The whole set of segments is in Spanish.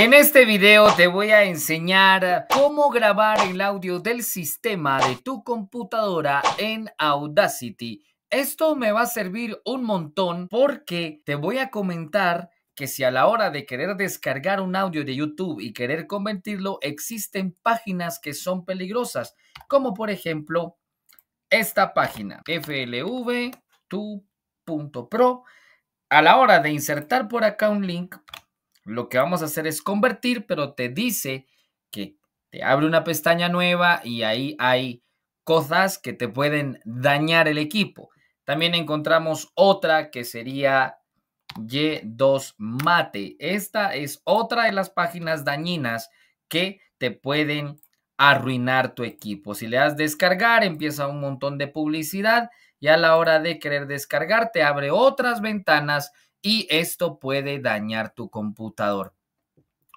En este video te voy a enseñar cómo grabar el audio del sistema de tu computadora en Audacity. Esto me va a servir un montón porque te voy a comentar que si a la hora de querer descargar un audio de YouTube y querer convertirlo, existen páginas que son peligrosas, como por ejemplo esta página, flv2.pro A la hora de insertar por acá un link, lo que vamos a hacer es convertir, pero te dice que te abre una pestaña nueva y ahí hay cosas que te pueden dañar el equipo. También encontramos otra que sería Y2 Mate. Esta es otra de las páginas dañinas que te pueden arruinar tu equipo. Si le das descargar, empieza un montón de publicidad y a la hora de querer descargar, te abre otras ventanas y esto puede dañar tu computador.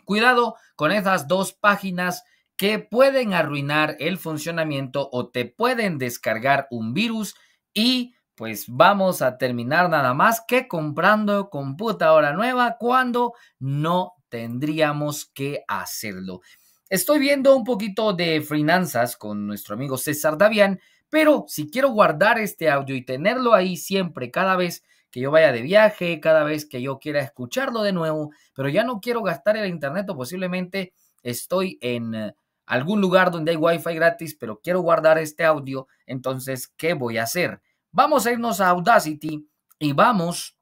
Cuidado con esas dos páginas que pueden arruinar el funcionamiento o te pueden descargar un virus y pues vamos a terminar nada más que comprando computadora nueva cuando no tendríamos que hacerlo. Estoy viendo un poquito de finanzas con nuestro amigo César Davián, pero si quiero guardar este audio y tenerlo ahí siempre cada vez que yo vaya de viaje, cada vez que yo quiera escucharlo de nuevo, pero ya no quiero gastar el internet o posiblemente estoy en eh, algún lugar donde hay wifi gratis, pero quiero guardar este audio, entonces, ¿qué voy a hacer? Vamos a irnos a Audacity y vamos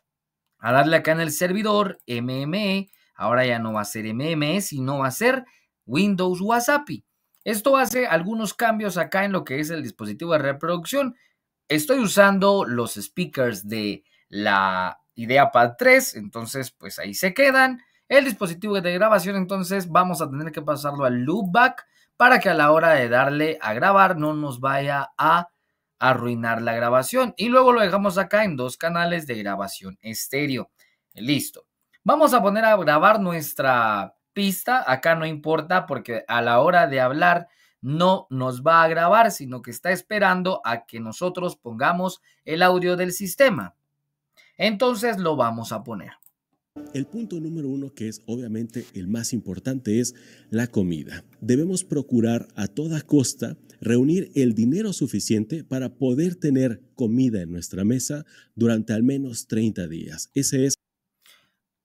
a darle acá en el servidor MME. Ahora ya no va a ser MME, sino va a ser Windows WhatsApp. Esto hace algunos cambios acá en lo que es el dispositivo de reproducción. Estoy usando los speakers de la idea para 3, entonces pues ahí se quedan. El dispositivo de grabación entonces vamos a tener que pasarlo al loopback para que a la hora de darle a grabar no nos vaya a arruinar la grabación y luego lo dejamos acá en dos canales de grabación estéreo. Listo. Vamos a poner a grabar nuestra pista. Acá no importa porque a la hora de hablar no nos va a grabar, sino que está esperando a que nosotros pongamos el audio del sistema. Entonces lo vamos a poner. El punto número uno, que es obviamente el más importante, es la comida. Debemos procurar a toda costa reunir el dinero suficiente para poder tener comida en nuestra mesa durante al menos 30 días. Ese es...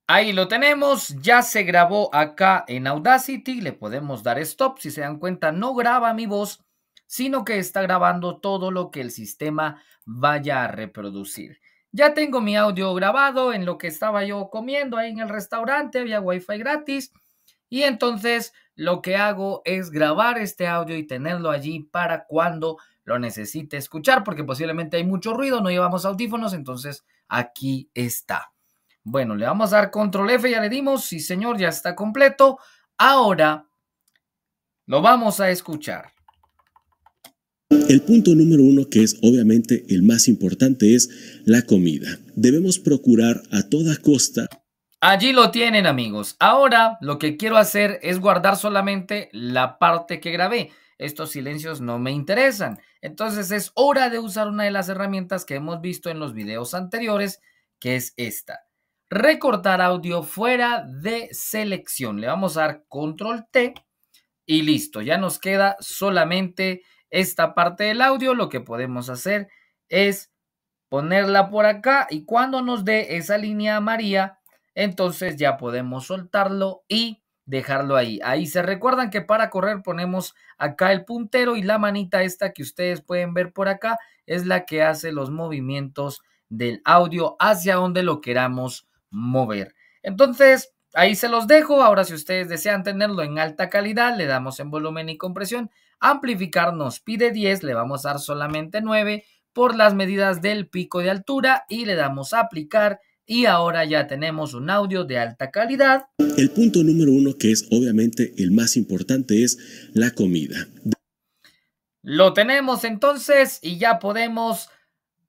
Ahí lo tenemos, ya se grabó acá en Audacity, le podemos dar stop, si se dan cuenta no graba mi voz, sino que está grabando todo lo que el sistema vaya a reproducir. Ya tengo mi audio grabado en lo que estaba yo comiendo ahí en el restaurante, había wifi gratis. Y entonces lo que hago es grabar este audio y tenerlo allí para cuando lo necesite escuchar, porque posiblemente hay mucho ruido, no llevamos audífonos, entonces aquí está. Bueno, le vamos a dar control F, ya le dimos, sí señor, ya está completo. Ahora lo vamos a escuchar. El punto número uno, que es obviamente el más importante, es la comida. Debemos procurar a toda costa. Allí lo tienen amigos. Ahora lo que quiero hacer es guardar solamente la parte que grabé. Estos silencios no me interesan. Entonces es hora de usar una de las herramientas que hemos visto en los videos anteriores, que es esta. Recortar audio fuera de selección. Le vamos a dar control T y listo. Ya nos queda solamente esta parte del audio, lo que podemos hacer es ponerla por acá y cuando nos dé esa línea amarilla, entonces ya podemos soltarlo y dejarlo ahí. Ahí se recuerdan que para correr ponemos acá el puntero y la manita esta que ustedes pueden ver por acá es la que hace los movimientos del audio hacia donde lo queramos mover. Entonces, ahí se los dejo. Ahora si ustedes desean tenerlo en alta calidad, le damos en volumen y compresión Amplificar nos pide 10, le vamos a dar solamente 9 por las medidas del pico de altura y le damos a aplicar y ahora ya tenemos un audio de alta calidad. El punto número uno que es obviamente el más importante es la comida. Lo tenemos entonces y ya podemos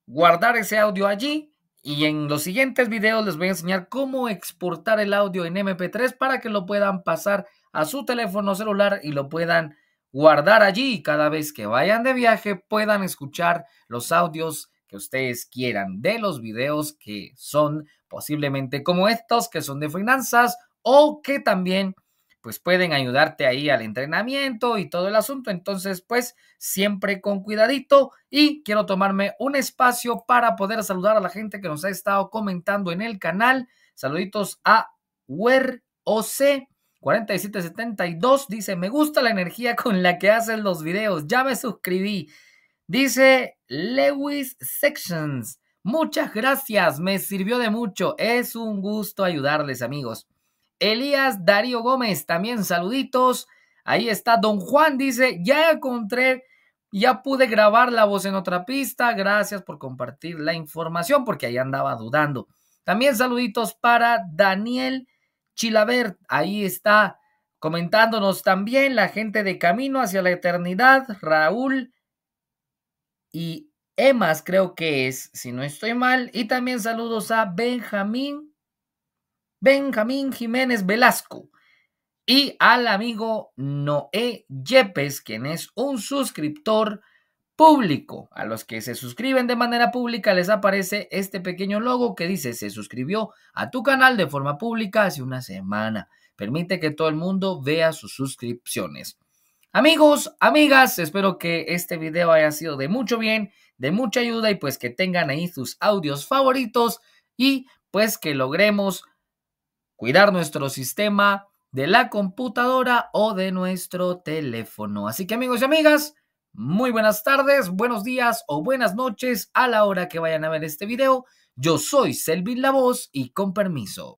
guardar ese audio allí. Y en los siguientes videos les voy a enseñar cómo exportar el audio en MP3 para que lo puedan pasar a su teléfono celular y lo puedan guardar allí y cada vez que vayan de viaje puedan escuchar los audios que ustedes quieran de los videos que son posiblemente como estos que son de finanzas o que también pues pueden ayudarte ahí al entrenamiento y todo el asunto. Entonces, pues siempre con cuidadito y quiero tomarme un espacio para poder saludar a la gente que nos ha estado comentando en el canal. Saluditos a WerOC, 4772 dice, me gusta la energía con la que hacen los videos, ya me suscribí. Dice Lewis Sections, muchas gracias, me sirvió de mucho, es un gusto ayudarles amigos. Elías Darío Gómez, también saluditos. Ahí está, don Juan dice, ya encontré, ya pude grabar la voz en otra pista, gracias por compartir la información porque ahí andaba dudando. También saluditos para Daniel. Chilabert, ahí está comentándonos también la gente de Camino hacia la Eternidad, Raúl y Emas, creo que es, si no estoy mal. Y también saludos a Benjamín, Benjamín Jiménez Velasco. Y al amigo Noé Yepes, quien es un suscriptor público. A los que se suscriben de manera pública les aparece este pequeño logo que dice se suscribió a tu canal de forma pública hace una semana. Permite que todo el mundo vea sus suscripciones. Amigos, amigas, espero que este video haya sido de mucho bien, de mucha ayuda y pues que tengan ahí sus audios favoritos y pues que logremos cuidar nuestro sistema de la computadora o de nuestro teléfono. Así que amigos y amigas, muy buenas tardes, buenos días o buenas noches a la hora que vayan a ver este video. Yo soy Selvin La Voz y con permiso.